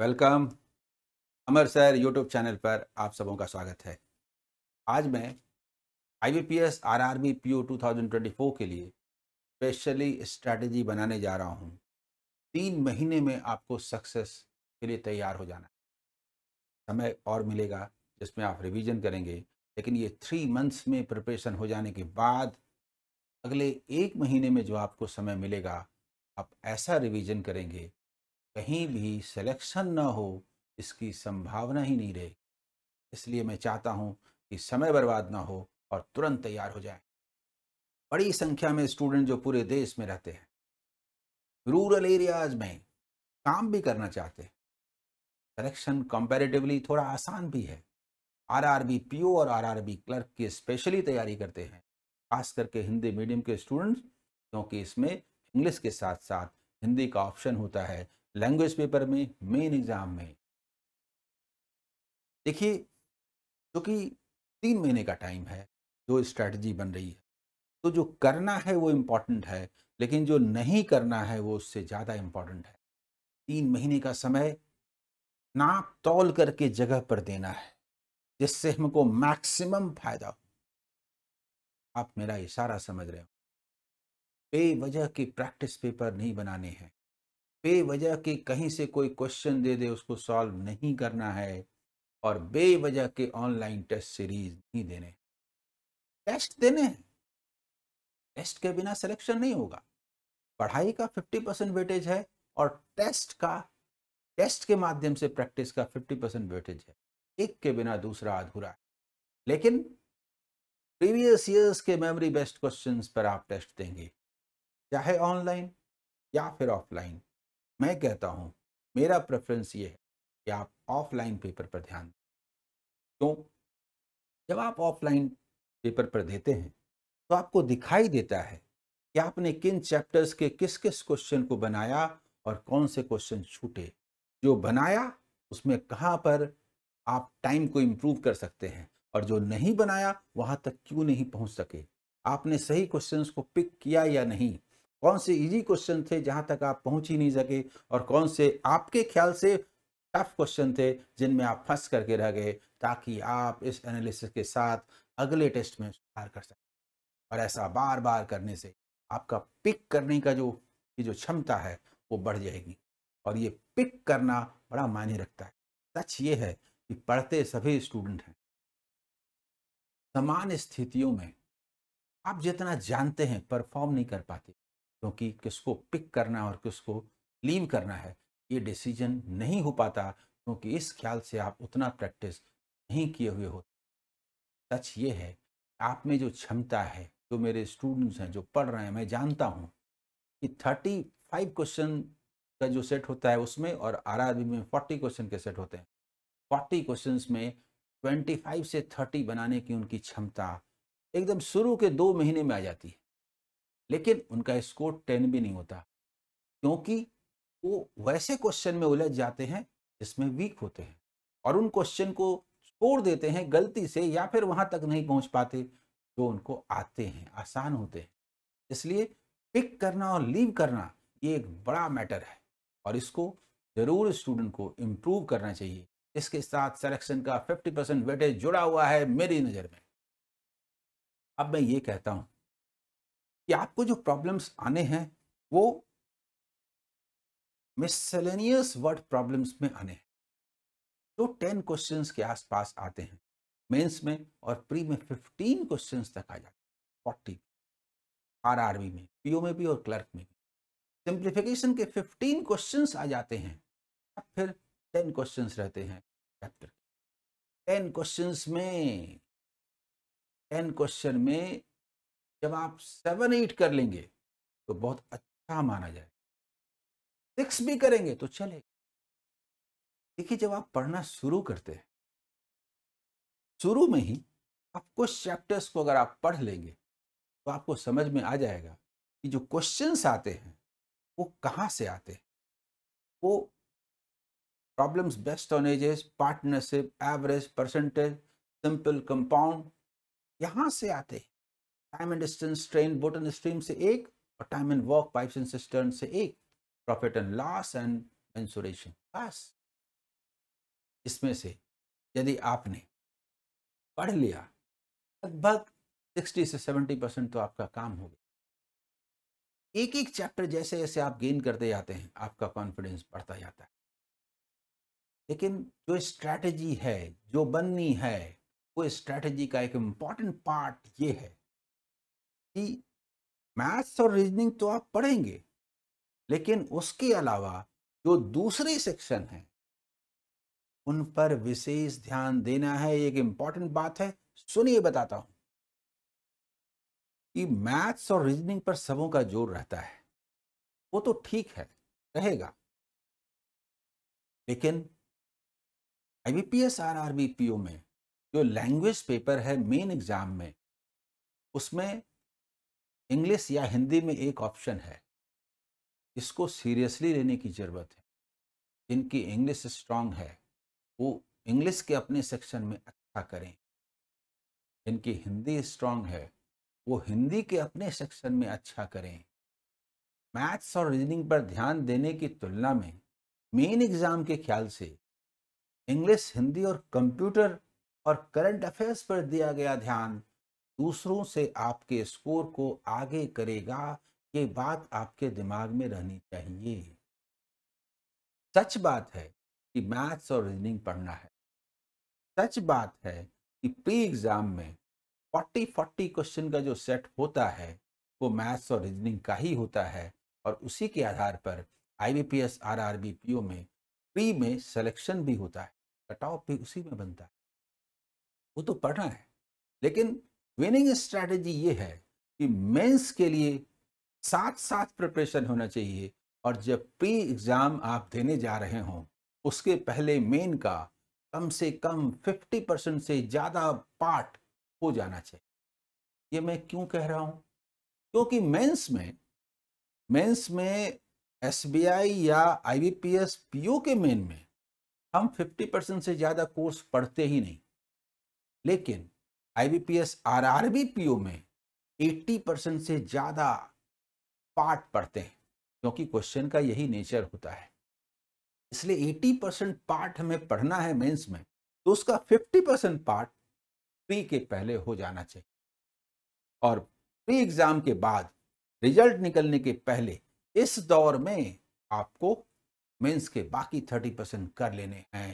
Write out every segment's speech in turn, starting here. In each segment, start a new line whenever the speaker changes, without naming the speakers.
Welcome Amar sir YouTube channel पर आप सबों का स्वागत है आज मैं I B P S R R B P O two thousand twenty four के लिए स्पेशली स्ट्रैटेजी बनाने जा रहा हूँ तीन महीने में आपको सक्सेस के लिए तैयार हो जाना समय और मिलेगा जिसमें आप रिवीजन करेंगे लेकिन ये थ्री मंथ्स में प्रिपरेशन हो जाने के बाद अगले एक महीने में जो आपको समय मिलेगा आप ऐसा रिवीजन करेंगे कहीं भी सिलेक्शन ना हो इसकी संभावना ही नहीं रहेगी इसलिए मैं चाहता हूं कि समय बर्बाद ना हो और तुरंत तैयार हो जाए बड़ी संख्या में स्टूडेंट जो पूरे देश में रहते हैं रूरल एरियाज में काम भी करना चाहते हैं सिलेक्शन कंपैरेटिवली थोड़ा आसान भी है आरआरबी पीओ और आरआरबी क्लर्क की स्पेशली तैयारी करते हैं खास करके हिंदी मीडियम के स्टूडेंट्स क्योंकि इसमें इंग्लिश के साथ साथ हिंदी का ऑप्शन होता है लैंग्वेज पेपर में मेन एग्जाम में देखिए जो कि तीन महीने का टाइम है जो स्ट्रैटेजी बन रही है तो जो करना है वो इम्पॉर्टेंट है लेकिन जो नहीं करना है वो उससे ज़्यादा इम्पॉर्टेंट है तीन महीने का समय नाप तौल करके जगह पर देना है जिससे हमको मैक्सिमम फायदा हो आप मेरा इशारा समझ रहे हो बेवजह के प्रैक्टिस पेपर नहीं बनाने हैं बेवजह के कहीं से कोई क्वेश्चन दे दे उसको सॉल्व नहीं करना है और बेवजह के ऑनलाइन टेस्ट सीरीज नहीं देने टेस्ट देने टेस्ट के बिना सिलेक्शन नहीं होगा पढ़ाई का 50 परसेंट वेटेज है और टेस्ट का टेस्ट के माध्यम से प्रैक्टिस का 50 परसेंट वेटेज है एक के बिना दूसरा अधूरा है लेकिन प्रीवियस ईयर्स के मेमोरी बेस्ट क्वेश्चंस पर आप टेस्ट देंगे चाहे ऑनलाइन या फिर ऑफलाइन मैं कहता हूँ मेरा प्रेफरेंस ये है कि आप ऑफलाइन पेपर पर ध्यान दें क्यों तो जब आप ऑफलाइन पेपर पर देते हैं तो आपको दिखाई देता है कि आपने किन चैप्टर्स के किस किस क्वेश्चन को बनाया और कौन से क्वेश्चन छूटे जो बनाया उसमें कहाँ पर आप टाइम को इम्प्रूव कर सकते हैं और जो नहीं बनाया वहाँ तक क्यों नहीं पहुँच सके आपने सही क्वेश्चंस को पिक किया या नहीं कौन से इजी क्वेश्चन थे जहां तक आप पहुंच ही नहीं सके और कौन से आपके ख्याल से टफ क्वेश्चन थे जिनमें आप फंस करके रह गए ताकि आप इस एनालिसिस के साथ अगले टेस्ट में सुधार कर सकें और ऐसा बार बार करने से आपका पिक करने का जो जो क्षमता है वो बढ़ जाएगी और ये पिक करना बड़ा मायने रखता है सच ये है कि पढ़ते सभी स्टूडेंट हैं समान स्थितियों में आप जितना जानते हैं परफॉर्म नहीं कर पाते क्योंकि किसको पिक करना और किसको लीव करना है ये डिसीजन नहीं हो पाता क्योंकि इस ख्याल से आप उतना प्रैक्टिस नहीं किए हुए होते सच ये है आप में जो क्षमता है जो मेरे स्टूडेंट्स हैं जो पढ़ रहे हैं मैं जानता हूँ कि थर्टी फाइव क्वेश्चन का जो सेट होता है उसमें और आर में फोर्टी क्वेश्चन के सेट होते हैं फोर्टी क्वेश्चन में ट्वेंटी फाइव से थर्टी बनाने की उनकी क्षमता एकदम शुरू के दो महीने में आ जाती है लेकिन उनका स्कोर टेन भी नहीं होता क्योंकि वो वैसे क्वेश्चन में उलझ जाते हैं जिसमें वीक होते हैं और उन क्वेश्चन को छोड़ देते हैं गलती से या फिर वहां तक नहीं पहुँच पाते जो उनको आते हैं आसान होते हैं इसलिए पिक करना और लीव करना ये एक बड़ा मैटर है और इसको ज़रूर स्टूडेंट को इम्प्रूव करना चाहिए इसके साथ सिलेक्शन का 50 परसेंट वेटेज जुड़ा हुआ है मेरी नज़र में अब मैं ये कहता हूँ कि आपको जो प्रॉब्लम्स आने हैं वो मिसलेनियस वर्ड प्रॉब्लम्स में आने हैं तो टेन क्वेश्चन के आसपास आते हैं मेंस में और प्री में फिफ्टीन क्वेश्चन तक आ जाते हैं फोर्टी आरआरबी में पीओ में भी और क्लर्क में भी सिंप्लीफिकेशन के फिफ्टीन क्वेश्चन आ जाते हैं फिर टेन क्वेश्चन रहते हैं चैप्टर टेन क्वेश्चन में टेन क्वेश्चन में जब आप सेवन एट कर लेंगे तो बहुत अच्छा माना जाए सिक्स भी करेंगे तो चलेगा देखिए जब आप पढ़ना शुरू करते हैं शुरू में ही आप कुछ चैप्टर्स को अगर आप पढ़ लेंगे तो आपको समझ में आ जाएगा कि जो क्वेश्चंस आते हैं वो कहाँ से आते हैं वो problems based on ages partnership average percentage simple compound यहाँ से आते हैं time and distance train boat and stream से एक और time and work pipe and cistern से एक profit and loss and insurance बस इसमें से यदि आपने पढ़ लिया लगभग सिक्सटी से सेवेंटी परसेंट तो आपका काम हो गया एक एक चैप्टर जैसे जैसे आप गेन करते जाते हैं आपका कॉन्फिडेंस बढ़ता जाता है लेकिन जो स्ट्रैटेजी है जो बननी है वो स्ट्रैटेजी का एक इम्पॉर्टेंट पार्ट ये है कि मैथ्स और रीजनिंग तो आप पढ़ेंगे लेकिन उसके अलावा जो दूसरे सेक्शन हैं उन पर विशेष ध्यान देना है एक इम्पॉर्टेंट बात है सुनिए बताता हूं कि मैथ्स और रीजनिंग पर सबों का जोर रहता है वो तो ठीक है रहेगा लेकिन I B P S R R B P O में जो लैंग्वेज पेपर है मेन एग्जाम में उसमें इंग्लिश या हिंदी में एक ऑप्शन है इसको सीरियसली लेने की ज़रूरत है जिनकी इंग्लिश स्ट्रांग है वो इंग्लिश के अपने सेक्शन में अच्छा करें जिनकी हिंदी स्ट्रांग है वो हिंदी के अपने सेक्शन में अच्छा करें मैथ्स और रीजनिंग पर ध्यान देने की तुलना में मेन एग्ज़ाम के ख्याल से इंग्लिश हिंदी और कंप्यूटर और करंट अफेयर्स पर दिया गया ध्यान दूसरों से आपके स्कोर को आगे करेगा ये बात आपके दिमाग में रहनी चाहिए सच बात है कि मैथ्स और रीजनिंग पढ़ना है सच बात है कि प्री एग्जाम में 40 40 क्वेश्चन का जो सेट होता है वो मैथ्स और रीजनिंग का ही होता है और उसी के आधार पर आईबीपीएस आरआरबी पीओ में प्री में सिलेक्शन भी होता है कट ऑफ भी उसी में बनता है वो तो पढ़ना है लेकिन विनिंग स्ट्रैटेजी ये है कि मेंस के लिए साथ साथ प्रिपरेशन होना चाहिए और जब प्री एग्ज़ाम आप देने जा रहे हों उसके पहले मेन का कम से कम 50 परसेंट से ज़्यादा पार्ट हो जाना चाहिए ये मैं क्यों कह रहा हूँ क्योंकि मेंस में मेंस में एस या आई बी पीओ के मेन में हम 50 परसेंट से ज़्यादा कोर्स पढ़ते ही नहीं लेकिन आईबीपीएस आरआरबीपीओ में 80 परसेंट से ज़्यादा पार्ट पढ़ते हैं क्योंकि क्वेश्चन का यही नेचर होता है इसलिए 80 परसेंट पार्ट हमें पढ़ना है मेंस में तो उसका 50 परसेंट पार्ट प्री के पहले हो जाना चाहिए और प्री एग्ज़ाम के बाद रिजल्ट निकलने के पहले इस दौर में आपको मेंस के बाकी 30 परसेंट कर लेने हैं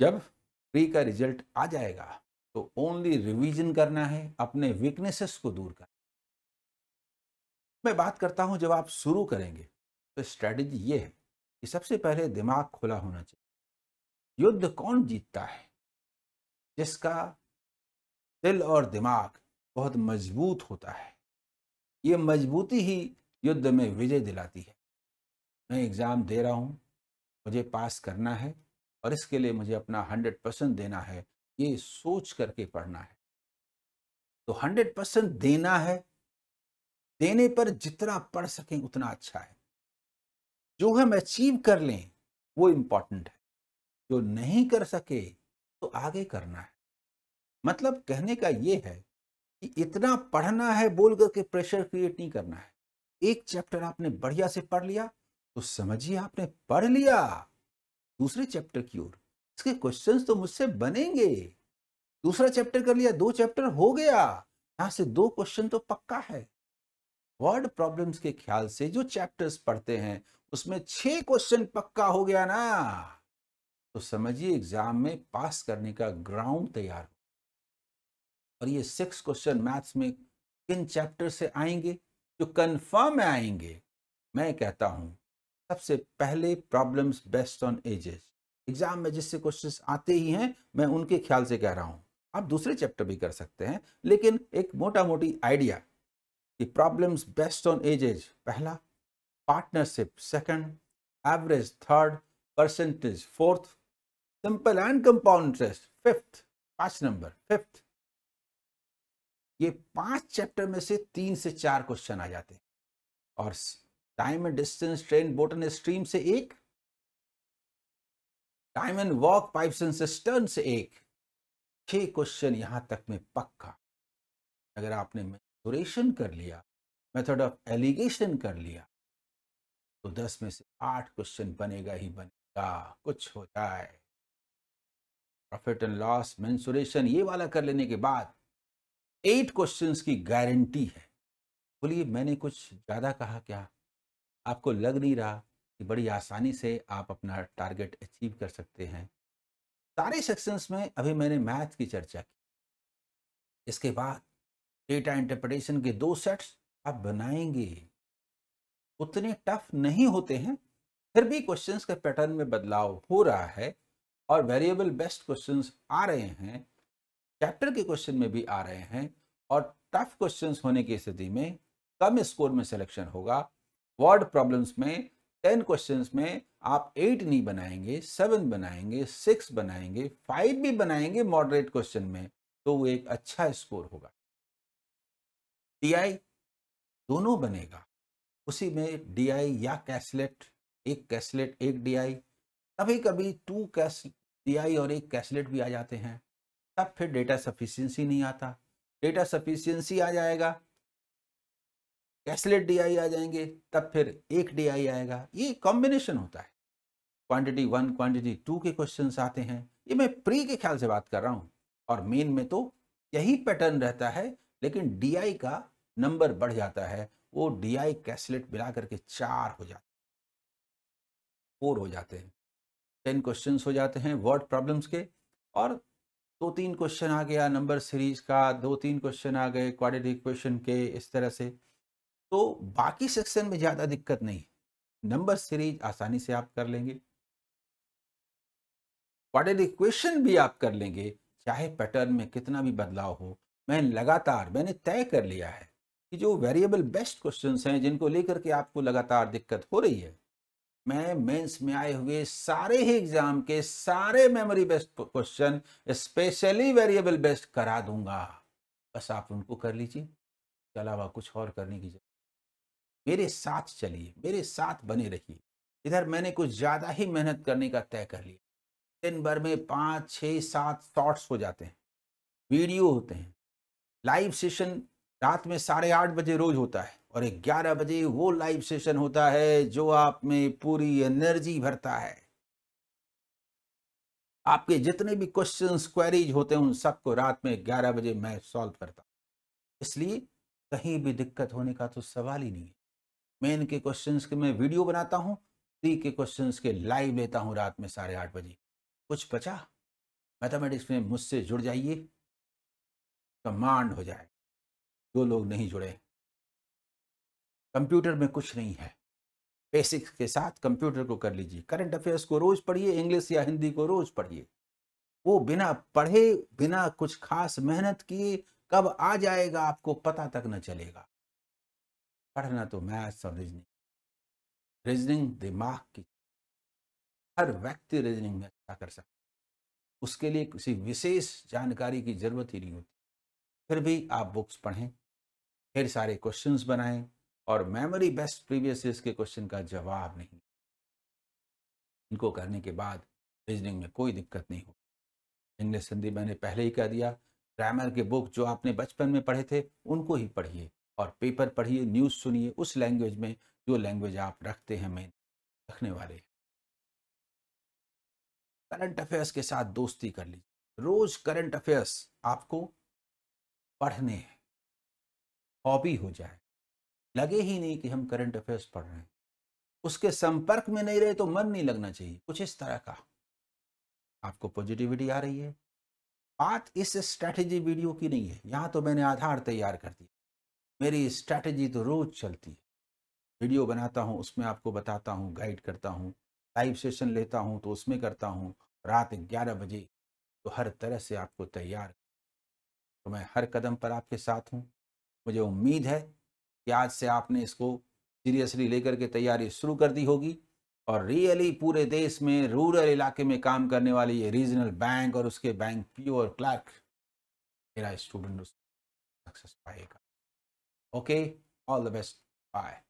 जब प्री का रिजल्ट आ जाएगा तो ओनली रिवीजन करना है अपने वीकनेसेस को दूर करना मैं बात करता हूं जब आप शुरू करेंगे तो स्ट्रेटजी ये है कि सबसे पहले दिमाग खुला होना चाहिए युद्ध कौन जीतता है जिसका दिल और दिमाग बहुत मजबूत होता है ये मजबूती ही युद्ध में विजय दिलाती है मैं एग्ज़ाम दे रहा हूँ मुझे पास करना है और इसके लिए मुझे अपना हंड्रेड परसेंट देना है ये सोच करके पढ़ना है तो हंड्रेड परसेंट देना है देने पर जितना पढ़ सकें उतना अच्छा है जो हम अचीव कर लें वो इम्पॉर्टेंट है जो नहीं कर सके तो आगे करना है मतलब कहने का ये है कि इतना पढ़ना है बोल करके प्रेशर क्रिएट नहीं करना है एक चैप्टर आपने बढ़िया से पढ़ लिया तो समझिए आपने पढ़ लिया दूसरे चैप्टर की ओर इसके क्वेश्चंस तो मुझसे बनेंगे दूसरा चैप्टर कर लिया दो चैप्टर हो गया यहां से दो क्वेश्चन तो पक्का है वर्ड प्रॉब्लम्स के ख्याल से जो चैप्टर्स पढ़ते हैं उसमें छह क्वेश्चन पक्का हो गया ना तो समझिए एग्जाम में पास करने का ग्राउंड तैयार हो और ये सिक्स क्वेश्चन मैथ्स में किन चैप्टर से आएंगे जो कन्फर्म में आएंगे मैं कहता हूं सबसे पहले problems based on ages exam में जिससे क्वेश्चंस आते ही हैं मैं उनके ख्याल से कह रहा हूं आप दूसरे चैप्टर भी कर सकते हैं लेकिन एक मोटा मोटी आइडिया कि प्रॉब्लम्स बेस्ट ऑन एजेज पहला partnership second average third percentage fourth simple and compound interest fifth पांच नंबर फिफ्थ ये पांच चैप्टर में से तीन से चार क्वेश्चन आ जाते हैं और time and distance train boat and stream से एक time and work pipes and cistern से एक छह क्वेश्चन यहां तक में पक्का अगर आपने मेथोरेशन कर लिया मेथड ऑफ एलिगेशन कर लिया तो दस में से आठ क्वेश्चन बनेगा ही बनेगा कुछ हो जाए प्रॉफिट एंड लॉस मेंसुरेशन ये वाला कर लेने के बाद एट क्वेश्चंस की गारंटी है बोलिए मैंने कुछ ज्यादा कहा क्या आपको लग नहीं रहा कि बड़ी आसानी से आप अपना टारगेट अचीव कर सकते हैं सारे सेक्शंस में अभी मैंने मैथ की चर्चा की इसके बाद डेटा इंटरप्रिटेशन के दो सेट्स आप बनाएंगे उतने टफ नहीं होते हैं फिर भी क्वेश्चंस के पैटर्न में बदलाव हो रहा है और वेरिएबल बेस्ट क्वेश्चंस आ रहे हैं चैप्टर के क्वेश्चन में भी आ रहे हैं और टफ क्वेश्चंस होने की स्थिति में कम स्कोर में सिलेक्शन होगा वर्ड प्रॉब्लम्स में टेन क्वेश्चंस में आप एट नहीं बनाएंगे सेवन बनाएंगे सिक्स बनाएंगे फाइव भी बनाएंगे मॉडरेट क्वेश्चन में तो वो एक अच्छा स्कोर होगा डीआई दोनों बनेगा उसी में डीआई या कैसलेट एक कैसलेट एक डीआई कभी कभी टू कैस डीआई और एक कैसलेट भी आ जाते हैं तब फिर डेटा सफिशियंसी नहीं आता डेटा सफिशियंसी आ जाएगा कैसलेट डी आ जाएंगे तब फिर एक डी आएगा ये कॉम्बिनेशन होता है क्वांटिटी वन क्वांटिटी टू के क्वेश्चन आते हैं ये मैं प्री के ख्याल से बात कर रहा हूँ और मेन में तो यही पैटर्न रहता है लेकिन डी का नंबर बढ़ जाता है वो डी आई कैसलेट मिला करके चार हो जाते फोर हो जाते हैं टेन क्वेश्चन हो जाते हैं वर्ड प्रॉब्लम्स के और दो तीन क्वेश्चन आ गया नंबर सीरीज का दो तीन क्वेश्चन आ गए क्वाड्रेटिक क्वेश्चन के इस तरह से तो बाकी सेक्शन में ज़्यादा दिक्कत नहीं नंबर सीरीज आसानी से आप कर लेंगे पढ़े इक्वेशन भी आप कर लेंगे चाहे पैटर्न में कितना भी बदलाव हो मैं लगातार मैंने तय कर लिया है कि जो वेरिएबल बेस्ट क्वेश्चंस हैं जिनको लेकर के आपको लगातार दिक्कत हो रही है मैं मेंस में आए हुए सारे ही एग्जाम के सारे memory based question specially variable based करा दूंगा बस आप उनको कर लीजिए इसके अलावा कुछ और करने की जरूरत मेरे साथ चलिए मेरे साथ बने रहिए इधर मैंने कुछ ज़्यादा ही मेहनत करने का तय कर लिया दिन भर में पाँच छः सात शॉर्ट्स हो जाते हैं वीडियो होते हैं लाइव सेशन रात में साढ़े आठ बजे रोज होता है और ग्यारह बजे वो लाइव सेशन होता है जो आप में पूरी एनर्जी भरता है आपके जितने भी क्वेश्चन क्वेरीज होते हैं उन सबको रात में ग्यारह बजे मैं सॉल्व करता हूँ इसलिए कहीं भी दिक्कत होने का तो सवाल ही नहीं है मेन के क्वेश्चन के मैं वीडियो बनाता हूँ प्री के क्वेश्चन के लाइव लेता हूँ रात में साढ़े आठ बजे कुछ बचा मैथमेटिक्स में मुझसे जुड़ जाइए कमांड हो जाए जो लोग नहीं जुड़े कंप्यूटर में कुछ नहीं है बेसिक्स के साथ कंप्यूटर को कर लीजिए करंट अफेयर्स को रोज पढ़िए इंग्लिश या हिंदी को रोज पढ़िए वो बिना पढ़े बिना कुछ खास मेहनत किए कब आ जाएगा आपको पता तक न चलेगा पढ़ना तो मैथ्स और रीजनिंग रीजनिंग दिमाग की हर व्यक्ति रीजनिंग में अच्छा कर सकता उसके लिए किसी विशेष जानकारी की जरूरत ही नहीं होती फिर भी आप बुक्स पढ़ें फिर सारे क्वेश्चंस बनाएं और मेमोरी बेस्ट प्रीवियस ईयर्स के क्वेश्चन का जवाब नहीं इनको करने के बाद रीजनिंग में कोई दिक्कत नहीं हो इंग्लिश हिंदी मैंने पहले ही कह दिया ग्रामर के बुक जो आपने बचपन में पढ़े थे उनको ही पढ़िए और पेपर पढ़िए न्यूज़ सुनिए उस लैंग्वेज में जो लैंग्वेज आप रखते हैं मैं रखने वाले करंट अफेयर्स के साथ दोस्ती कर लीजिए रोज करंट अफेयर्स आपको पढ़ने हैं हॉबी हो जाए लगे ही नहीं कि हम करंट अफेयर्स पढ़ रहे हैं उसके संपर्क में नहीं रहे तो मन नहीं लगना चाहिए कुछ इस तरह का आपको पॉजिटिविटी आ रही है बात इस स्ट्रैटेजी वीडियो की नहीं है यहाँ तो मैंने आधार तैयार कर दिया मेरी स्ट्रैटेजी तो रोज़ चलती है वीडियो बनाता हूँ उसमें आपको बताता हूँ गाइड करता हूँ लाइव सेशन लेता हूँ तो उसमें करता हूँ रात ग्यारह बजे तो हर तरह से आपको तैयार तो मैं हर कदम पर आपके साथ हूँ मुझे उम्मीद है कि आज से आपने इसको सीरियसली लेकर के तैयारी शुरू कर दी होगी और रियली पूरे देश में रूरल इलाके में काम करने वाले ये रीजनल बैंक और उसके बैंक पीओ और क्लर्क मेरा स्टूडेंट सक्सेस पाएगा Okay, all the best. Bye.